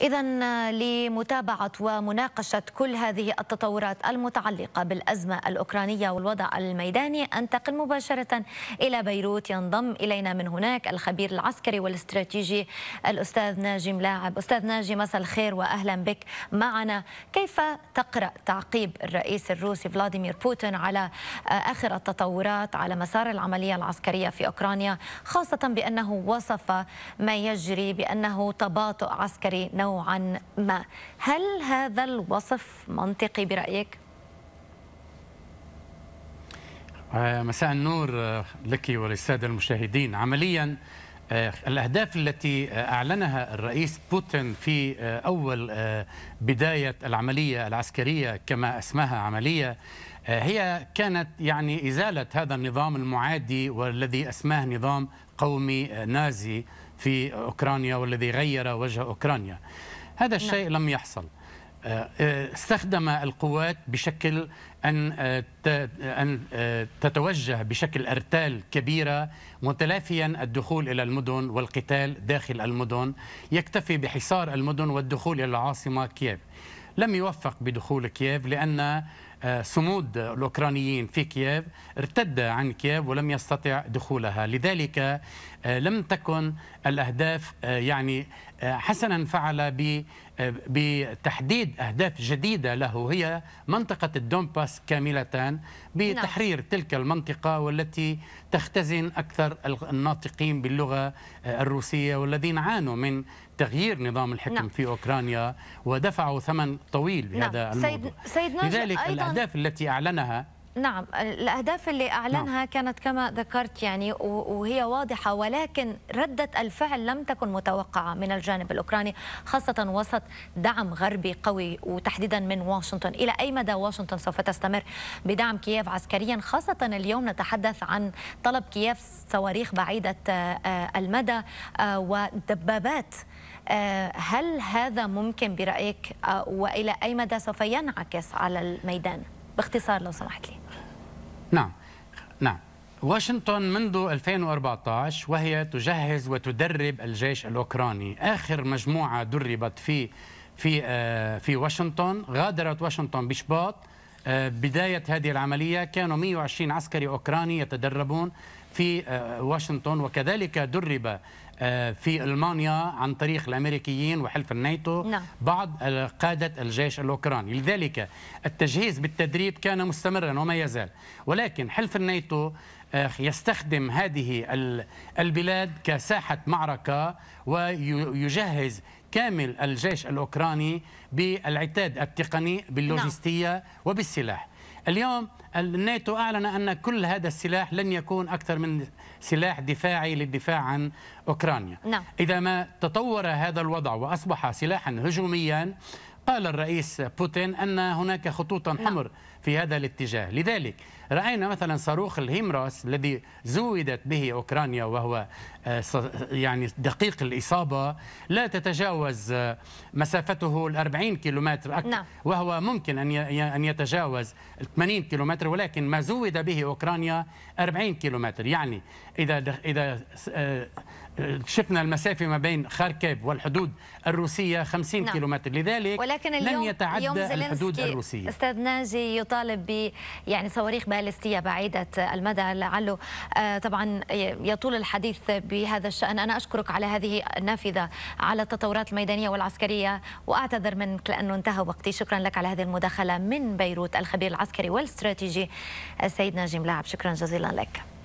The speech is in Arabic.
إذا لمتابعة ومناقشة كل هذه التطورات المتعلقة بالأزمة الأوكرانية والوضع الميداني أنتقل مباشرة إلى بيروت ينضم إلينا من هناك الخبير العسكري والاستراتيجي الأستاذ ناجي ملاعب أستاذ ناجي مساء الخير وأهلا بك معنا كيف تقرأ تعقيب الرئيس الروسي فلاديمير بوتين على آخر التطورات على مسار العملية العسكرية في أوكرانيا خاصة بأنه وصف ما يجري بأنه تباطؤ عسكري نوعي نوعا ما هل هذا الوصف منطقي برأيك؟ آه، مساء النور آه، لك وللسادة المشاهدين عمليا آه، الأهداف التي أعلنها الرئيس بوتين في أول بداية العملية العسكرية كما اسمها عملية هي كانت يعني إزالة هذا النظام المعادي والذي أسماه نظام قومي نازي في أوكرانيا والذي غير وجه أوكرانيا هذا نعم. الشيء نعم. لم يحصل آه، آه، استخدم القوات بشكل أن آه، أن تتوجه بشكل أرتال كبيرة متلافيا الدخول إلى المدن والقتال داخل المدن يكتفي بحصار المدن والدخول إلى العاصمة كييف لم يوفق بدخول كييف لأن آه، صمود الأوكرانيين في كييف ارتد عن كييف ولم يستطع دخولها لذلك آه، لم تكن الأهداف آه، يعني حسنا فعل بتحديد أهداف جديدة له هي منطقة الدومباس كاملة بتحرير نعم. تلك المنطقة والتي تختزن أكثر الناطقين باللغة آه، الروسية والذين عانوا من تغيير نظام الحكم نعم. في أوكرانيا ودفعوا ثمن طويل نعم. بهذا نعم. الموضوع سيد... سيد لذلك أيضاً... الأهداف التي أعلنها نعم الأهداف اللي أعلنها نعم. كانت كما ذكرت يعني وهي واضحة ولكن ردة الفعل لم تكن متوقعة من الجانب الأوكراني خاصة وسط دعم غربي قوي وتحديدا من واشنطن إلى أي مدى واشنطن سوف تستمر بدعم كييف عسكريا خاصة اليوم نتحدث عن طلب كييف صواريخ بعيدة آه، آه، المدى آه، ودبابات هل هذا ممكن برأيك وإلى أي مدى سوف ينعكس على الميدان؟ باختصار لو سمحت لي نعم نعم واشنطن منذ 2014 وهي تجهز وتدرب الجيش الأوكراني آخر مجموعة دربت في في آه، في واشنطن غادرت واشنطن بشباط آه، بداية هذه العملية كانوا 120 عسكري أوكراني يتدربون في آه، واشنطن وكذلك درب آه، في المانيا عن طريق الامريكيين وحلف الناتو نعم. بعض قاده الجيش الاوكراني، لذلك التجهيز بالتدريب كان مستمرا وما يزال، ولكن حلف الناتو آه، يستخدم هذه البلاد كساحه معركه ويجهز كامل الجيش الاوكراني بالعتاد التقني نعم. باللوجستيه نعم. وبالسلاح. اليوم الناتو أعلن أن كل هذا السلاح لن يكون أكثر من سلاح دفاعي للدفاع عن أوكرانيا نعم. إذا ما تطور هذا الوضع وأصبح سلاحا هجوميا قال الرئيس بوتين أن هناك خطوطا نعم. حمر نعم. في هذا الاتجاه لذلك رأينا مثلا صاروخ الهيمراس الذي زودت به أوكرانيا وهو آه، يعني دقيق الإصابة لا تتجاوز آه، مسافته ال 40 كيلومتر نعم. وهو ممكن أن أن يتجاوز 80 كيلومتر ولكن ما زود به أوكرانيا 40 كيلومتر يعني إذا إذا آه، شفنا المسافة ما بين خاركيف والحدود الروسية 50 نعم. كيلومتر لذلك ولكن اليوم لن يتعدى اليوم الحدود الروسية أستاذ ناجي يطالب ب يعني صواريخ باليستية بعيدة المدى لعله آه، طبعا يطول الحديث بهذا الشأن أنا أشكرك على هذه النافذة على التطورات الميدانية والعسكرية وأعتذر منك لأنه انتهى وقتي شكرا لك على هذه المداخلة من بيروت الخبير العسكري والاستراتيجي السيد ناجي ملاعب شكرا جزيلا لك